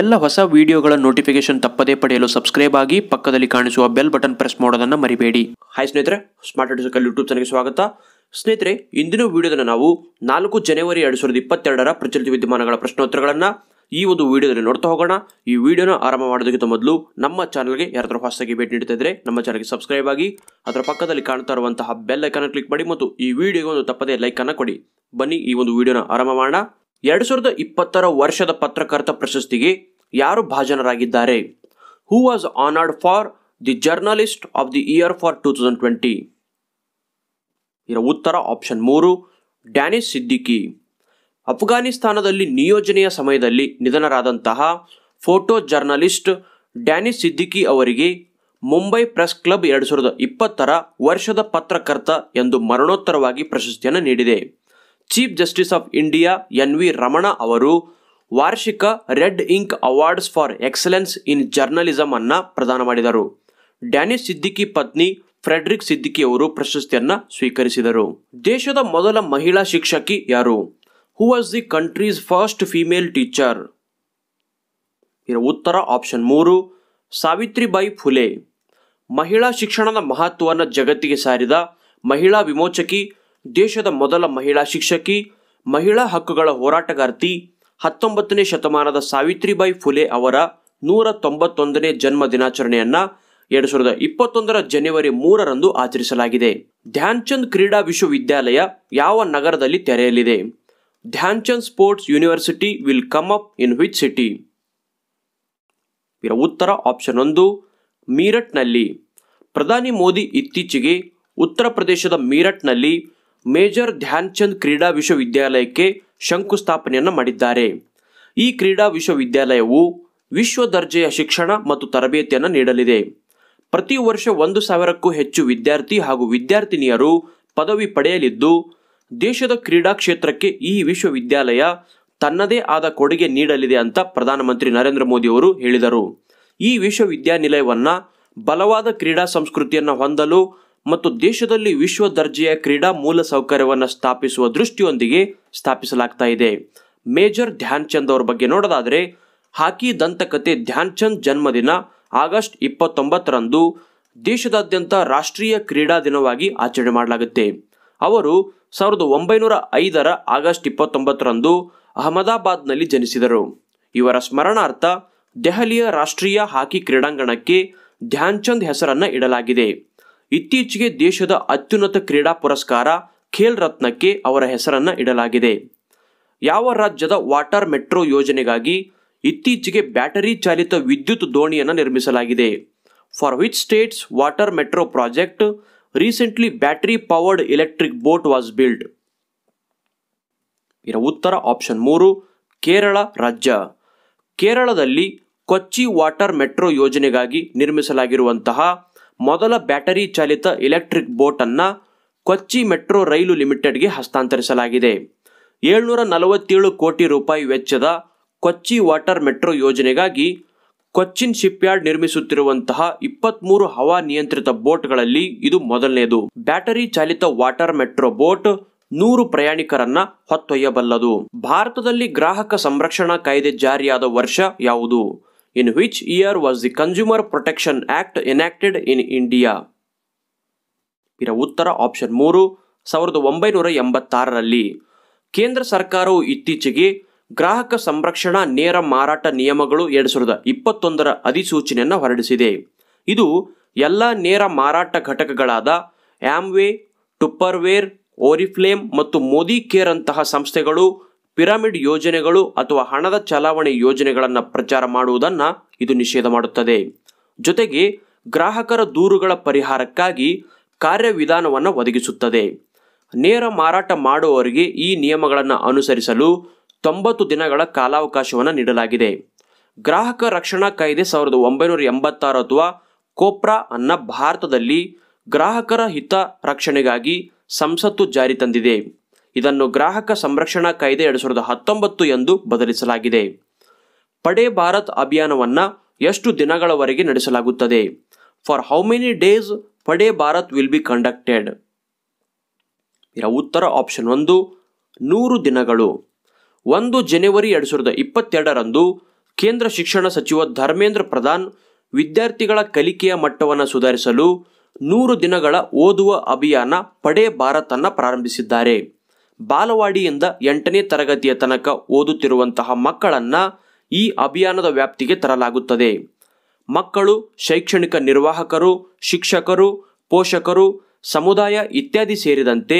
ಎಲ್ಲ ಹೊಸ ವಿಡಿಯೋಗಳ ನೋಟಿಫಿಕೇಶನ್ ತಪ್ಪದೇ ಪಡೆಯಲು ಸಬ್ಸ್ಕ್ರೈಬ್ ಆಗಿ ಪಕ್ಕದಲ್ಲಿ ಕಾಣಿಸುವ ಬೆಲ್ ಬಟನ್ ಪ್ರೆಸ್ ಮಾಡೋದನ್ನು ಮರಿಬೇಡಿ ಹಾಯ್ ಸ್ನೇಹಿತರೆ ಸ್ಮಾರ್ಟ್ ಎಡಿಸಕಲ್ ಯೂಟ್ಯೂಬ್ ಚಾನಲ್ಗೆ ಸ್ವಾಗತ ಸ್ನೇಹಿತರೆ ಇಂದಿನ ವಿಡಿಯೋದಲ್ಲಿ ನಾವು ನಾಲ್ಕು ಜನವರಿ ಎರಡು ಸಾವಿರದ ಇಪ್ಪತ್ತೆರಡರ ಪ್ರಚಲಿತ ವಿದ್ಯಮಾನಗಳ ಪ್ರಶ್ನೋತ್ತರಗಳನ್ನು ಈ ಒಂದು ವಿಡಿಯೋದಲ್ಲಿ ನೋಡ್ತಾ ಹೋಗೋಣ ಈ ವಿಡಿಯೋನ ಆರಂಭ ಮಾಡೋದಕ್ಕಿಂತ ಮೊದಲು ನಮ್ಮ ಚಾನಲ್ಗೆ ಯಾರಾದರೂ ಹೊಸದಾಗಿ ಭೇಟಿ ನೀಡ್ತಾ ಇದ್ರೆ ನಮ್ಮ ಚಾನಲ್ಗೆ ಸಬ್ಸ್ಕ್ರೈಬ್ ಆಗಿ ಅದರ ಪಕ್ಕದಲ್ಲಿ ಕಾಣ್ತಾ ಇರುವಂತಹ ಬೆಲ್ ಐಕನ್ ಕ್ಲಿಕ್ ಮಾಡಿ ಮತ್ತು ಈ ವಿಡಿಯೋಗೆ ಒಂದು ತಪ್ಪದೇ ಲೈಕ್ ಅನ್ನು ಕೊಡಿ ಬನ್ನಿ ಈ ಒಂದು ವಿಡಿಯೋನ ಆರಂಭ ಮಾಡೋಣ ಎರಡು ಸಾವಿರದ ಇಪ್ಪತ್ತರ ವರ್ಷದ ಪತ್ರಕರ್ತ ಪ್ರಶಸ್ತಿಗೆ ಯಾರು ಭಾಜನರಾಗಿದ್ದಾರೆ who was honoured for the journalist of the year for two thousand twenty ಇದರ ಉತ್ತರ ಆಪ್ಷನ್ ಮೂರು ಡ್ಯಾನಿಸ್ ಸಿದ್ದಿಕಿ ಅಫ್ಘಾನಿಸ್ತಾನದಲ್ಲಿ ನಿಯೋಜನೆಯ ಸಮಯದಲ್ಲಿ ನಿಧನರಾದಂತಹ ಫೋಟೋ ಜರ್ನಲಿಸ್ಟ್ ಡ್ಯಾನಿಸ್ ಸಿದ್ದಿಕಿ ಅವರಿಗೆ ಮುಂಬೈ ಪ್ರೆಸ್ ಕ್ಲಬ್ ಎರಡು ಸಾವಿರದ ಇಪ್ಪತ್ತರ ವರ್ಷದ ಪತ್ರಕರ್ತ ಎಂದು ಮರಣೋತ್ತರವಾಗಿ ಪ್ರಶಸ್ತಿಯನ್ನು ನೀಡಿದೆ chief justice of India N V Ramana ಅವರು ವಾರ್ಷಿಕ red ink awards for excellence in journalism ಅನ್ನು ಪ್ರದಾನ ಮಾಡಿದರು ಡ್ಯಾನಿಶ್ ಸಿದ್ದಿಕಿ ಪತ್ನಿ ಫ್ರೆಡ್ರಿಕ್ ಸಿದ್ದಿಕಿ ಅವರು ಪ್ರಶಸ್ತಿಯನ್ನು ಸ್ವೀಕರಿಸಿದರು ದೇಶದ ಮೊದಲ ಮಹಿಳಾ ಶಿಕ್ಷಕಿ ಯಾರು who was the country's first female teacher ಉತ್ತರ ಆಪ್ಷನ್ ಮೂರು ಸಾವಿತ್ರಿಬಾಯಿ ಫುಲೆ ಮಹಿಳಾ ಶಿಕ್ಷಣದ ಮಹತ್ವವನ್ನು ಜಗತ್ತಿಗೆ ಸಾರಿದ ಮಹಿಳಾ ವಿಮೋಚಕಿ ದೇಶದ ಮೊದಲ ಮಹಿಳಾ ಶಿಕ್ಷಕಿ ಮಹಿಳಾ ಹಕ್ಕುಗಳ ಹೋರಾಟಗಾರ್ತಿ ಹತ್ತೊಂಬತ್ತನೇ ಶತಮಾನದ ಸಾವಿತ್ರಿಬಾಯಿ ಫುಲೆ ಅವರ ನೂರ ತೊಂಬತ್ತೊಂದನೇ ಜನ್ಮ ದಿನಾಚರಣೆಯನ್ನ ಎರಡು ಸಾವಿರದ ಇಪ್ಪತ್ತೊಂದರ ಜನವರಿ ಮೂರರಂದು ಆಚರಿಸಲಾಗಿದೆ ಧ್ಯಾನ್ ಚಂದ್ ಕ್ರೀಡಾ ವಿಶ್ವವಿದ್ಯಾಲಯ ಯಾವ ನಗರದಲ್ಲಿ ತೆರೆಯಲಿದೆ Dhyan Chand sports university will come up in which city ಉತ್ತರ ಆಪ್ಷನ್ ಒಂದು ಮೀರಟ್ನಲ್ಲಿ ಪ್ರಧಾನಿ ಮೋದಿ ಇತ್ತೀಚೆಗೆ ಉತ್ತರ ಪ್ರದೇಶದ ಮೀರಟ್ನಲ್ಲಿ ಮೇಜರ್ ಧ್ಯಾನ್ಚಂದ್ ಕ್ರೀಡಾ ವಿಶ್ವವಿದ್ಯಾಲಯಕ್ಕೆ ಶಂಕುಸ್ಥಾಪನೆಯನ್ನು ಮಾಡಿದ್ದಾರೆ ಈ ಕ್ರೀಡಾ ವಿಶ್ವವಿದ್ಯಾಲಯವು ವಿಶ್ವ ದರ್ಜೆಯ ಶಿಕ್ಷಣ ಮತ್ತು ತರಬೇತಿಯನ್ನು ನೀಡಲಿದೆ ಪ್ರತಿ ವರ್ಷ ಒಂದು ಸಾವಿರಕ್ಕೂ ಹೆಚ್ಚು ವಿದ್ಯಾರ್ಥಿ ಹಾಗೂ ವಿದ್ಯಾರ್ಥಿನಿಯರು ಪದವಿ ಪಡೆಯಲಿದ್ದು ದೇಶದ ಕ್ರೀಡಾ ಕ್ಷೇತ್ರಕ್ಕೆ ಈ ವಿಶ್ವವಿದ್ಯಾಲಯ ತನ್ನದೇ ಆದ ಕೊಡುಗೆ ನೀಡಲಿದೆ ಅಂತ ಪ್ರಧಾನಮಂತ್ರಿ ನರೇಂದ್ರ ಮೋದಿ ಅವರು ಹೇಳಿದರು ಈ ವಿಶ್ವವಿದ್ಯಾನಿಲಯವನ್ನು ಬಲವಾದ ಕ್ರೀಡಾ ಸಂಸ್ಕೃತಿಯನ್ನು ಹೊಂದಲು ಮತ್ತು ದೇಶದಲ್ಲಿ ವಿಶ್ವ ದರ್ಜೆಯ ಕ್ರೀಡಾ ಮೂಲ ಸೌಕರ್ಯವನ್ನು ಸ್ಥಾಪಿಸುವ ದೃಷ್ಟಿಯೊಂದಿಗೆ ಸ್ಥಾಪಿಸಲಾಗ್ತಾ ಇದೆ ಮೇಜರ್ ಧ್ಯಾನ್ ಚಂದ್ ಅವರ ಬಗ್ಗೆ ನೋಡೋದಾದರೆ ಹಾಕಿ ದಂತಕತೆ ಧ್ಯಾನ್ ಚಂದ್ ಜನ್ಮದಿನ ಆಗಸ್ಟ್ ಇಪ್ಪತ್ತೊಂಬತ್ತರಂದು ದೇಶದಾದ್ಯಂತ ರಾಷ್ಟ್ರೀಯ ಕ್ರೀಡಾ ದಿನವಾಗಿ ಆಚರಣೆ ಮಾಡಲಾಗುತ್ತೆ ಅವರು ಸಾವಿರದ ಒಂಬೈನೂರ ಐದರ ಆಗಸ್ಟ್ ಇಪ್ಪತ್ತೊಂಬತ್ತರಂದು ಅಹಮದಾಬಾದ್ನಲ್ಲಿ ಜನಿಸಿದರು ಇವರ ಸ್ಮರಣಾರ್ಥ ದೆಹಲಿಯ ರಾಷ್ಟ್ರೀಯ ಹಾಕಿ ಕ್ರೀಡಾಂಗಣಕ್ಕೆ ಧ್ಯಾನ್ ಚಂದ್ ಹೆಸರನ್ನು ಇಡಲಾಗಿದೆ ಇತ್ತೀಚೆಗೆ ದೇಶದ ಅತ್ಯುನ್ನತ ಕ್ರೀಡಾ ಪುರಸ್ಕಾರ ಖೇಲ್ ರತ್ನಕ್ಕೆ ಅವರ ಹೆಸರನ್ನು ಇಡಲಾಗಿದೆ ಯಾವ ರಾಜ್ಯದ ವಾಟರ್ ಮೆಟ್ರೋ ಯೋಜನೆಗಾಗಿ ಇತ್ತೀಚೆಗೆ ಬ್ಯಾಟರಿ ಚಾಲಿತ ವಿದ್ಯುತ್ ದೋಣಿಯನ್ನು ನಿರ್ಮಿಸಲಾಗಿದೆ for which states water metro project recently battery powered electric boat was build ಇದರ ಉತ್ತರ ಆಪ್ಷನ್ ಮೂರು ಕೇರಳ ರಾಜ್ಯ ಕೇರಳದಲ್ಲಿ ಕೊಚ್ಚಿ ವಾಟರ್ ಮೆಟ್ರೋ ಯೋಜನೆಗಾಗಿ ನಿರ್ಮಿಸಲಾಗಿರುವಂತಹ ಮೊದಲ ಬ್ಯಾಟರಿ ಚಾಲಿತ ಎಲೆಕ್ಟ್ರಿಕ್ ಬೋಟ್ ಅನ್ನ ಕೊಚ್ಚಿ ಮೆಟ್ರೋ ರೈಲು ಲಿಮಿಟೆಡ್ಗೆ ಹಸ್ತಾಂತರಿಸಲಾಗಿದೆ ಏಳ್ನೂರ ನಲವತ್ತೇಳು ಕೋಟಿ ರೂಪಾಯಿ ವೆಚ್ಚದ ಕೊಚ್ಚಿ ವಾಟರ್ ಮೆಟ್ರೋ ಯೋಜನೆಗಾಗಿ ಕೊಚ್ಚಿನ್ ಶಿಪ್ಯಾರ್ಡ್ ನಿರ್ಮಿಸುತ್ತಿರುವಂತಹ ಇಪ್ಪತ್ಮೂರು ಹವಾ ನಿಯಂತ್ರಿತ ಬೋಟ್ಗಳಲ್ಲಿ ಇದು ಮೊದಲನೆಯದು ಬ್ಯಾಟರಿ ಚಾಲಿತ ವಾಟರ್ ಮೆಟ್ರೋ ಬೋಟ್ ನೂರು ಪ್ರಯಾಣಿಕರನ್ನ ಹೊತ್ತೊಯ್ಯಬಲ್ಲದು ಭಾರತದಲ್ಲಿ ಗ್ರಾಹಕ ಸಂರಕ್ಷಣಾ ಕಾಯ್ದೆ ಜಾರಿಯಾದ ವರ್ಷ ಯಾವುದು In which year was the Consumer Protection Act enacted in India? ಇದರ ಉತ್ತರ ಆಪ್ಷನ್ ಮೂರು ಸಾವಿರದ ಒಂಬೈನೂರ ಎಂಬತ್ತಾರರಲ್ಲಿ ಕೇಂದ್ರ ಸರ್ಕಾರವು ಇತ್ತೀಚೆಗೆ ಗ್ರಾಹಕ ಸಂರಕ್ಷಣಾ ನೇರ ಮಾರಾಟ ನಿಯಮಗಳು ಎರಡು ಸಾವಿರದ ಇಪ್ಪತ್ತೊಂದರ ಅಧಿಸೂಚನೆಯನ್ನು ಹೊರಡಿಸಿದೆ ಇದು ಎಲ್ಲ ನೇರ ಮಾರಾಟ ಘಟಕಗಳಾದ ಆಮ್ವೇ ಟುಪ್ಪರ್ವೇರ್ ಓರಿಫ್ಲೇಮ್ ಮತ್ತು ಮೋದಿ ಕೇರ್ ಅಂತಹ ಸಂಸ್ಥೆಗಳು ಪಿರಮಿಡ್ ಯೋಜನೆಗಳು ಅಥವಾ ಹಣದ ಚಲಾವಣೆ ಯೋಜನೆಗಳನ್ನು ಪ್ರಚಾರ ಮಾಡುವುದನ್ನು ಇದು ನಿಷೇಧ ಮಾಡುತ್ತದೆ ಜೊತೆಗೆ ಗ್ರಾಹಕರ ದೂರುಗಳ ಪರಿಹಾರಕ್ಕಾಗಿ ಕಾರ್ಯವಿಧಾನವನ್ನು ಒದಗಿಸುತ್ತದೆ ನೇರ ಮಾರಾಟ ಮಾಡುವವರಿಗೆ ಈ ನಿಯಮಗಳನ್ನು ಅನುಸರಿಸಲು ತೊಂಬತ್ತು ದಿನಗಳ ಕಾಲಾವಕಾಶವನ್ನು ನೀಡಲಾಗಿದೆ ಗ್ರಾಹಕ ರಕ್ಷಣಾ ಕಾಯ್ದೆ ಸಾವಿರದ ಒಂಬೈನೂರ ಎಂಬತ್ತಾರು ಅಥವಾ ಕೋಪ್ರಾ ಅನ್ನ ಭಾರತದಲ್ಲಿ ಗ್ರಾಹಕರ ಹಿತ ರಕ್ಷಣೆಗಾಗಿ ಸಂಸತ್ತು ಜಾರಿ ತಂದಿದೆ ಇದನ್ನು ಗ್ರಾಹಕ ಸಂರಕ್ಷಣಾ ಕಾಯ್ದೆ ಎರಡು ಸಾವಿರದ ಹತ್ತೊಂಬತ್ತು ಎಂದು ಬದಲಿಸಲಾಗಿದೆ ಪಡೆ ಭಾರತ್ ಅಭಿಯಾನವನ್ನು ಎಷ್ಟು ದಿನಗಳವರೆಗೆ ನಡೆಸಲಾಗುತ್ತದೆ ಫಾರ್ ಹೌ ಮೆನಿ ಡೇಸ್ ಪಡೆ ಭಾರತ್ ವಿಲ್ ಬಿ ಕಂಡಕ್ಟೆಡ್ ಇದರ ಉತ್ತರ ಆಪ್ಷನ್ ಒಂದು ನೂರು ದಿನಗಳು ಒಂದು ಜನವರಿ ಎರಡು ಸಾವಿರದ ಇಪ್ಪತ್ತೆರಡರಂದು ಕೇಂದ್ರ ಶಿಕ್ಷಣ ಸಚಿವ ಧರ್ಮೇಂದ್ರ ಪ್ರಧಾನ್ ವಿದ್ಯಾರ್ಥಿಗಳ ಕಲಿಕೆಯ ಮಟ್ಟವನ್ನು ಸುಧಾರಿಸಲು ನೂರು ದಿನಗಳ ಓದುವ ಅಭಿಯಾನ ಪಡೆ ಭಾರತನ್ನು ಪ್ರಾರಂಭಿಸಿದ್ದಾರೆ ಬಾಲವಾಡಿಯಿಂದ ಎಂಟನೇ ತರಗತಿಯ ತನಕ ಓದುತ್ತಿರುವಂತಹ ಮಕ್ಕಳನ್ನ ಈ ಅಭಿಯಾನದ ವ್ಯಾಪ್ತಿಗೆ ತರಲಾಗುತ್ತದೆ ಮಕ್ಕಳು ಶೈಕ್ಷಣಿಕ ನಿರ್ವಾಹಕರು ಶಿಕ್ಷಕರು ಪೋಷಕರು ಸಮುದಾಯ ಇತ್ಯಾದಿ ಸೇರಿದಂತೆ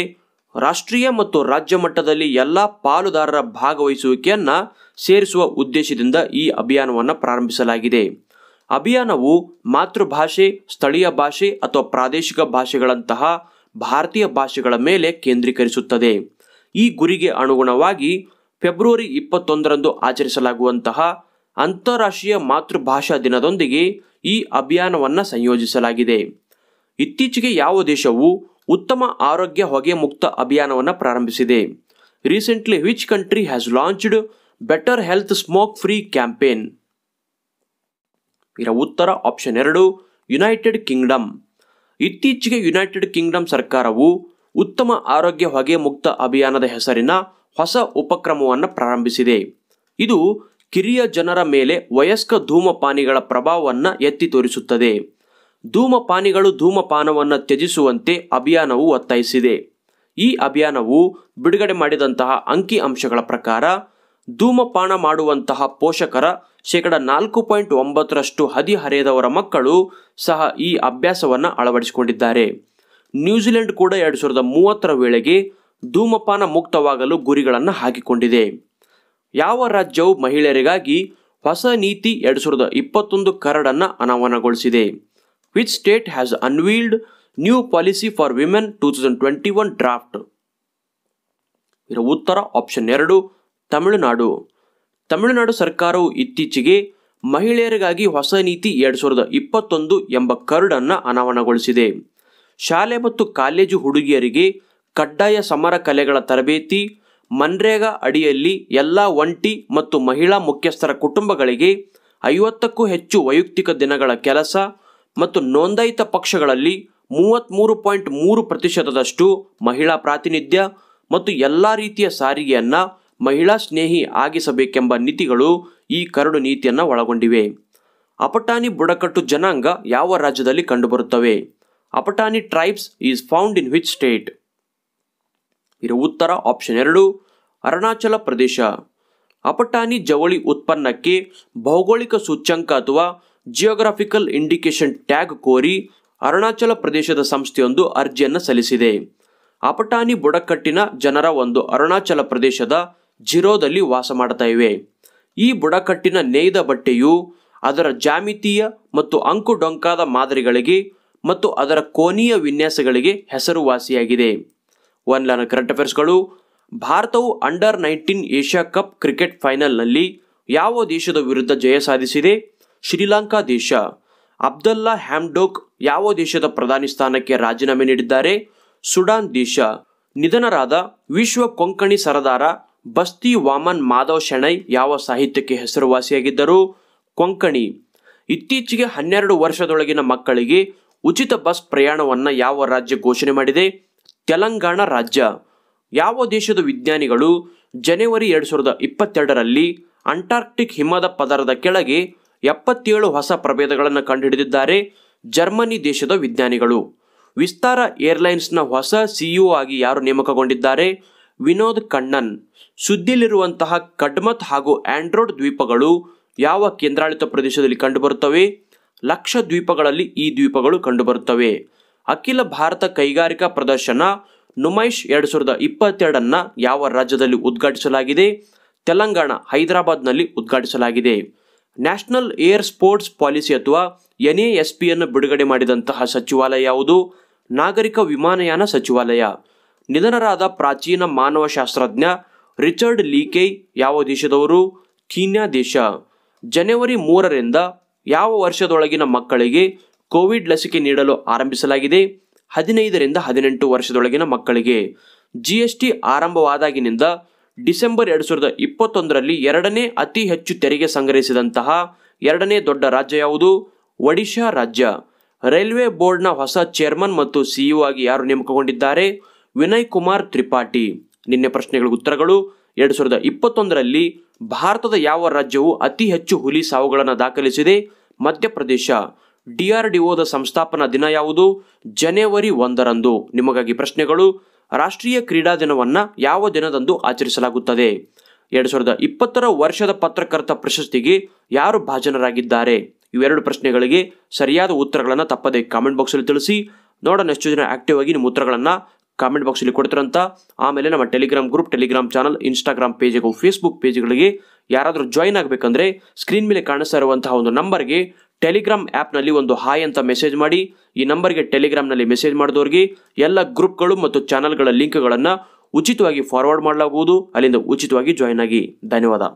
ರಾಷ್ಟ್ರೀಯ ಮತ್ತು ರಾಜ್ಯ ಮಟ್ಟದಲ್ಲಿ ಎಲ್ಲ ಪಾಲುದಾರರ ಭಾಗವಹಿಸುವಿಕೆಯನ್ನು ಸೇರಿಸುವ ಉದ್ದೇಶದಿಂದ ಈ ಅಭಿಯಾನವನ್ನು ಪ್ರಾರಂಭಿಸಲಾಗಿದೆ ಅಭಿಯಾನವು ಮಾತೃಭಾಷೆ ಸ್ಥಳೀಯ ಭಾಷೆ ಅಥವಾ ಪ್ರಾದೇಶಿಕ ಭಾಷೆಗಳಂತಹ ಭಾರತೀಯ ಭಾಷೆಗಳ ಮೇಲೆ ಕೇಂದ್ರೀಕರಿಸುತ್ತದೆ ಈ ಗುರಿಗೆ ಅನುಗುಣವಾಗಿ ಫೆಬ್ರವರಿ ಇಪ್ಪತ್ತೊಂದರಂದು ಆಚರಿಸಲಾಗುವಂತಹ ಅಂತಾರಾಷ್ಟ್ರೀಯ ಮಾತೃಭಾಷಾ ದಿನದೊಂದಿಗೆ ಈ ಅಭಿಯಾನವನ್ನು ಸಂಯೋಜಿಸಲಾಗಿದೆ ಇತ್ತೀಚೆಗೆ ಯಾವ ದೇಶವು ಉತ್ತಮ ಆರೋಗ್ಯ ಹೊಗೆ ಮುಕ್ತ ಅಭಿಯಾನವನ್ನು ಪ್ರಾರಂಭಿಸಿದೆ recently which country has launched better health smoke free campaign ಇದರ ಉತ್ತರ ಆಪ್ಷನ್ ಎರಡು ಯುನೈಟೆಡ್ ಕಿಂಗ್ಡಮ್ ಇತ್ತೀಚೆಗೆ ಯುನೈಟೆಡ್ ಕಿಂಗ್ಡಮ್ ಸರ್ಕಾರವು ಉತ್ತಮ ಆರೋಗ್ಯ ಹೊಗೆ ಮುಕ್ತ ಅಭಿಯಾನದ ಹೆಸರಿನ ಹೊಸ ಉಪಕ್ರಮವನ್ನು ಪ್ರಾರಂಭಿಸಿದೆ ಇದು ಕಿರಿಯ ಜನರ ಮೇಲೆ ವಯಸ್ಕ ಧೂಮಪಾನಿಗಳ ಪ್ರಭಾವವನ್ನು ಎತ್ತಿ ತೋರಿಸುತ್ತದೆ ಧೂಮಪಾನಿಗಳು ಧೂಮಪಾನವನ್ನು ತ್ಯಜಿಸುವಂತೆ ಅಭಿಯಾನವು ಒತ್ತಾಯಿಸಿದೆ ಈ ಅಭಿಯಾನವು ಬಿಡುಗಡೆ ಮಾಡಿದಂತಹ ಅಂಕಿ ಅಂಶಗಳ ಪ್ರಕಾರ ಧೂಮಪಾನ ಮಾಡುವಂತಹ ಪೋಷಕರ ಶೇಕಡ ನಾಲ್ಕು ಪಾಯಿಂಟ್ ಒಂಬತ್ತರಷ್ಟು ಹದಿಹರೆಯದವರ ಮಕ್ಕಳು ಸಹ ಈ ಅಭ್ಯಾಸವನ್ನು ಅಳವಡಿಸಿಕೊಂಡಿದ್ದಾರೆ ನ್ಯೂಜಿಲೆಂಡ್ ಕೂಡ ಎರಡು ಸಾವಿರದ ಮೂವತ್ತರ ವೇಳೆಗೆ ಧೂಮಪಾನ ಮುಕ್ತವಾಗಲು ಗುರಿಗಳನ್ನು ಹಾಕಿಕೊಂಡಿದೆ ಯಾವ ರಾಜ್ಯವು ಮಹಿಳೆಯರಿಗಾಗಿ ಹೊಸ ನೀತಿ ಎರಡು ಸಾವಿರದ ಇಪ್ಪತ್ತೊಂದು ಕರಡನ್ನು ಅನಾವರಣಗೊಳಿಸಿದೆ which state has unveiled new policy for women two thousand twenty one draft ಇದರ ಉತ್ತರ ಆಪ್ಷನ್ ಎರಡು ತಮಿಳುನಾಡು ತಮಿಳುನಾಡು ಸರ್ಕಾರವು ಇತ್ತೀಚೆಗೆ ಮಹಿಳೆಯರಿಗಾಗಿ ಹೊಸ ನೀತಿ ಎರಡು ಸಾವಿರದ ಇಪ್ಪತ್ತೊಂದು ಎಂಬ ಕರಡನ್ನು ಅನಾವರಣಗೊಳಿಸಿದೆ ಶಾಲೆ ಮತ್ತು ಕಾಲೇಜು ಹುಡುಗಿಯರಿಗೆ ಕಡ್ಡಾಯ ಸಮರ ಕಲೆಗಳ ತರಬೇತಿ ಮನ್ರೇಗಾ ಅಡಿಯಲ್ಲಿ ಎಲ್ಲ ಒಂಟಿ ಮತ್ತು ಮಹಿಳಾ ಮುಖ್ಯಸ್ಥರ ಕುಟುಂಬಗಳಿಗೆ ಐವತ್ತಕ್ಕೂ ಹೆಚ್ಚು ವೈಯಕ್ತಿಕ ದಿನಗಳ ಕೆಲಸ ಮತ್ತು ನೋಂದಾಯಿತ ಪಕ್ಷಗಳಲ್ಲಿ ಮೂವತ್ತ್ಮೂರು ಪಾಯಿಂಟ್ ಮೂರು ಪ್ರತಿಶತದಷ್ಟು ಮಹಿಳಾ ಪ್ರಾತಿನಿಧ್ಯ ಮತ್ತು ಎಲ್ಲ ರೀತಿಯ ಸಾರಿಗೆಯನ್ನು ಮಹಿಳಾ ಸ್ನೇಹಿ ಆಗಿಸಬೇಕೆಂಬ ನೀತಿಗಳು ಈ ಕರಡು ನೀತಿಯನ್ನು ಒಳಗೊಂಡಿವೆ ಅಪಟಾನಿ ಬುಡಕಟ್ಟು ಜನಾಂಗ ಯಾವ ರಾಜ್ಯದಲ್ಲಿ ಕಂಡುಬರುತ್ತವೆ Apatani tribes is found in which state ಇದರ ಉತ್ತರ ಆಪ್ಷನ್ ಎರಡು ಅರುಣಾಚಲ ಪ್ರದೇಶ ಅಪಟಾನಿ ಜವಳಿ ಉತ್ಪನ್ನಕ್ಕೆ ಭೌಗೋಳಿಕ ಸೂಚ್ಯಂಕ ಅಥವಾ ಜಿಯೋಗ್ರಾಫಿಕಲ್ ಇಂಡಿಕೇಶನ್ ಟ್ಯಾಗ್ ಕೋರಿ ಅರುಣಾಚಲ ಪ್ರದೇಶದ ಸಂಸ್ಥೆಯೊಂದು ಅರ್ಜಿಯನ್ನು ಸಲ್ಲಿಸಿದೆ ಅಪಟಾನಿ ಬುಡಕಟ್ಟಿನ ಜನರ ಒಂದು ಅರುಣಾಚಲ ಪ್ರದೇಶದ ಜಿರೋದಲ್ಲಿ ವಾಸ ಮಾಡ್ತಾ ಇವೆ ಈ ಬುಡಕಟ್ಟಿನ ನೇಯ್ದ ಬಟ್ಟೆಯು ಅದರ ಜಾಮಿತೀಯ ಮತ್ತು ಅಂಕು ಡೊಂಕಾದ ಮಾದರಿಗಳಿಗೆ ಮತ್ತು ಅದರ ಕೋನೀಯ ವಿನ್ಯಾಸಗಳಿಗೆ ಹೆಸರುವಾಸಿಯಾಗಿದೆ ಒನ್ ಲನ್ ಕರೆಂಟ್ ಅಫೇರ್ಸ್ಗಳು ಭಾರತವು under nineteen Asia cup cricket ಫೈನಲ್ನಲ್ಲಿ ಯಾವ ದೇಶದ ವಿರುದ್ಧ ಜಯ ಸಾಧಿಸಿದೆ ಶ್ರೀಲಂಕಾ ದೇಶ ಅಬ್ದುಲ್ಲಾ ಹ್ಯಾಮ್ಡೋಕ್ ಯಾವ ದೇಶದ ಪ್ರಧಾನಿ ಸ್ಥಾನಕ್ಕೆ ರಾಜೀನಾಮೆ ನೀಡಿದ್ದಾರೆ ಸುಡಾನ್ ದೇಶ ನಿಧನರಾದ ವಿಶ್ವ ಕೊಂಕಣಿ ಸರದಾರ ಬಸ್ತಿ ವಾಮನ್ ಮಾಧವ್ ಶೆಣೈ ಯಾವ ಸಾಹಿತ್ಯಕ್ಕೆ ಹೆಸರುವಾಸಿಯಾಗಿದ್ದರು ಕೊಂಕಣಿ ಇತ್ತೀಚೆಗೆ ಹನ್ನೆರಡು ವರ್ಷದೊಳಗಿನ ಮಕ್ಕಳಿಗೆ ಉಚಿತ ಬಸ್ ಪ್ರಯಾಣವನ್ನು ಯಾವ ರಾಜ್ಯ ಘೋಷಣೆ ಮಾಡಿದೆ ತೆಲಂಗಾಣ ರಾಜ್ಯ ಯಾವ ದೇಶದ ವಿಜ್ಞಾನಿಗಳು ಜನವರಿ ಎರಡು ಸಾವಿರದ ಇಪ್ಪತ್ತೆರಡರಲ್ಲಿ ಅಂಟಾರ್ಕ್ಟಿಕ್ ಹಿಮದ ಪದರದ ಕೆಳಗೆ ಎಪ್ಪತ್ತೇಳು ಹೊಸ ಪ್ರಭೇದಗಳನ್ನು ಕಂಡುಹಿಡಿದಿದ್ದಾರೆ ಜರ್ಮನಿ ದೇಶದ ವಿಜ್ಞಾನಿಗಳು ವಿಸ್ತಾರ ಏರ್ಲೈನ್ಸ್ನ ಹೊಸ ಸಿಇಒ ಆಗಿ ಯಾರು ನೇಮಕಗೊಂಡಿದ್ದಾರೆ ವಿನೋದ್ ಕಣ್ಣನ್ ಸುದ್ದಿಯಲ್ಲಿರುವಂತಹ ಕಡ್ಮತ್ ಹಾಗೂ ಆಂಡ್ರೋಡ್ ದ್ವೀಪಗಳು ಯಾವ ಕೇಂದ್ರಾಡಳಿತ ಪ್ರದೇಶದಲ್ಲಿ ಕಂಡುಬರುತ್ತವೆ ಲಕ್ಷ ದ್ವೀಪಗಳಲ್ಲಿ ಈ ದ್ವೀಪಗಳು ಕಂಡುಬರುತ್ತವೆ ಅಖಿಲ ಭಾರತ ಕೈಗಾರಿಕಾ ಪ್ರದರ್ಶನ ನುಮೈಶ್ ಎರಡು ಸಾವಿರದ ಇಪ್ಪತ್ತೆರಡನ್ನ ಯಾವ ರಾಜ್ಯದಲ್ಲಿ ಉದ್ಘಾಟಿಸಲಾಗಿದೆ ತೆಲಂಗಾಣ ಹೈದರಾಬಾದ್ನಲ್ಲಿ ಉದ್ಘಾಟಿಸಲಾಗಿದೆ ನ್ಯಾಷನಲ್ ಏರ್ ಸ್ಪೋರ್ಟ್ಸ್ ಪಾಲಿಸಿ ಅಥವಾ ಎನ್ ಎ ಎಸ್ ಪಿಯನ್ನು ಬಿಡುಗಡೆ ಮಾಡಿದಂತಹ ಸಚಿವಾಲಯ ಯಾವುದು ನಾಗರಿಕ ವಿಮಾನಯಾನ ಸಚಿವಾಲಯ ನಿಧನರಾದ ಪ್ರಾಚೀನ ಮಾನವಶಾಸ್ತ್ರಜ್ಞ ರಿಚರ್ಡ್ ಲೀಕೆ ಯಾವ ದೇಶದವರು ಕೀನ್ಯಾ ದೇಶ ಜನವರಿ ಮೂರರಿಂದ ಯಾವ ವರ್ಷದೊಳಗಿನ ಮಕ್ಕಳಿಗೆ ಕೋವಿಡ್ ಲಸಿಕೆ ನೀಡಲು ಆರಂಭಿಸಲಾಗಿದೆ ಹದಿನೈದರಿಂದ ಹದಿನೆಂಟು ವರ್ಷದೊಳಗಿನ ಮಕ್ಕಳಿಗೆ ಜಿಎಸ್ಟಿ ಆರಂಭವಾದಾಗಿನಿಂದ ಡಿಸೆಂಬರ್ ಎರಡು ಸಾವಿರದ ಇಪ್ಪತ್ತೊಂದರಲ್ಲಿ ಎರಡನೇ ಅತಿ ಹೆಚ್ಚು ತೆರಿಗೆ ಸಂಗ್ರಹಿಸಿದಂತಹ ಎರಡನೇ ದೊಡ್ಡ ರಾಜ್ಯ ಯಾವುದು ಒಡಿಶಾ ರಾಜ್ಯ ರೈಲ್ವೆ ಬೋರ್ಡ್ನ ಹೊಸ ಚೇರ್ಮನ್ ಮತ್ತು ಸಿಇಒ ಆಗಿ ಯಾರು ನೇಮಕಗೊಂಡಿದ್ದಾರೆ ವಿನಯ್ ಕುಮಾರ್ ತ್ರಿಪಾಠಿ ನಿನ್ನೆ ಪ್ರಶ್ನೆಗಳ ಉತ್ತರಗಳು ಎರಡು ಸಾವಿರದ ಇಪ್ಪತ್ತೊಂದರಲ್ಲಿ ಭಾರತದ ಯಾವ ರಾಜ್ಯವು ಅತಿ ಹೆಚ್ಚು ಹುಲಿ ಸಾವುಗಳನ್ನು ದಾಖಲಿಸಿದೆ ಮಧ್ಯಪ್ರದೇಶ ಡಿಆರ್ಡಿಒದ ಸಂಸ್ಥಾಪನಾ ದಿನ ಯಾವುದು ಜನವರಿ ಒಂದರಂದು ನಿಮಗಾಗಿ ಪ್ರಶ್ನೆಗಳು ರಾಷ್ಟ್ರೀಯ ಕ್ರೀಡಾ ದಿನವನ್ನು ಯಾವ ದಿನದಂದು ಆಚರಿಸಲಾಗುತ್ತದೆ ಎರಡು ಸಾವಿರದ ಇಪ್ಪತ್ತರ ವರ್ಷದ ಪತ್ರಕರ್ತ ಪ್ರಶಸ್ತಿಗೆ ಯಾರು ಭಾಜನರಾಗಿದ್ದಾರೆ ಇವೆರಡು ಪ್ರಶ್ನೆಗಳಿಗೆ ಸರಿಯಾದ ಉತ್ತರಗಳನ್ನು ತಪ್ಪದೆ ಕಾಮೆಂಟ್ ಬಾಕ್ಸಲ್ಲಿ ತಿಳಿಸಿ ನೋಡೋಣ ಎಷ್ಟು ಜನ ಆಕ್ಟಿವ್ ಆಗಿ ನಿಮ್ಮ ಉತ್ತರಗಳನ್ನು ಕಾಮೆಂಟ್ ಬಾಕ್ಸಲ್ಲಿ ಕೊಡ್ತಿರಂತ ಆಮೇಲೆ ನಮ್ಮ Telegram group Telegram channel Instagram ಪೇಜ್ಗೂ ಫೇಸ್ಬುಕ್ ಪೇಜ್ಗಳಿಗೆ ಯಾರಾದರೂ ಜಾಯ್ನ್ ಆಗಬೇಕಂದ್ರೆ ಸ್ಕ್ರೀನ್ ಮೇಲೆ ಕಾಣಿಸ್ತಾ ಇರುವಂತಹ ಒಂದು ನಂಬರ್ಗೆ ಟೆಲಿಗ್ರಾಮ್ ಆ್ಯಪ್ನಲ್ಲಿ ಒಂದು ಹಾಯ್ ಅಂತ ಮೆಸೇಜ್ ಮಾಡಿ ಈ ನಂಬರ್ಗೆ ಟೆಲಿಗ್ರಾಮ್ನಲ್ಲಿ ಮೆಸೇಜ್ ಮಾಡಿದವ್ರಿಗೆ ಎಲ್ಲ ಗ್ರೂಪ್ಗಳು ಮತ್ತು ಚಾನಲ್ಗಳ ಲಿಂಕ್ಗಳನ್ನು ಉಚಿತವಾಗಿ ಫಾರ್ವರ್ಡ್ ಮಾಡಲಾಗುವುದು ಅಲ್ಲಿಂದ ಉಚಿತವಾಗಿ ಜಾಯ್ನ್ ಆಗಿ ಧನ್ಯವಾದ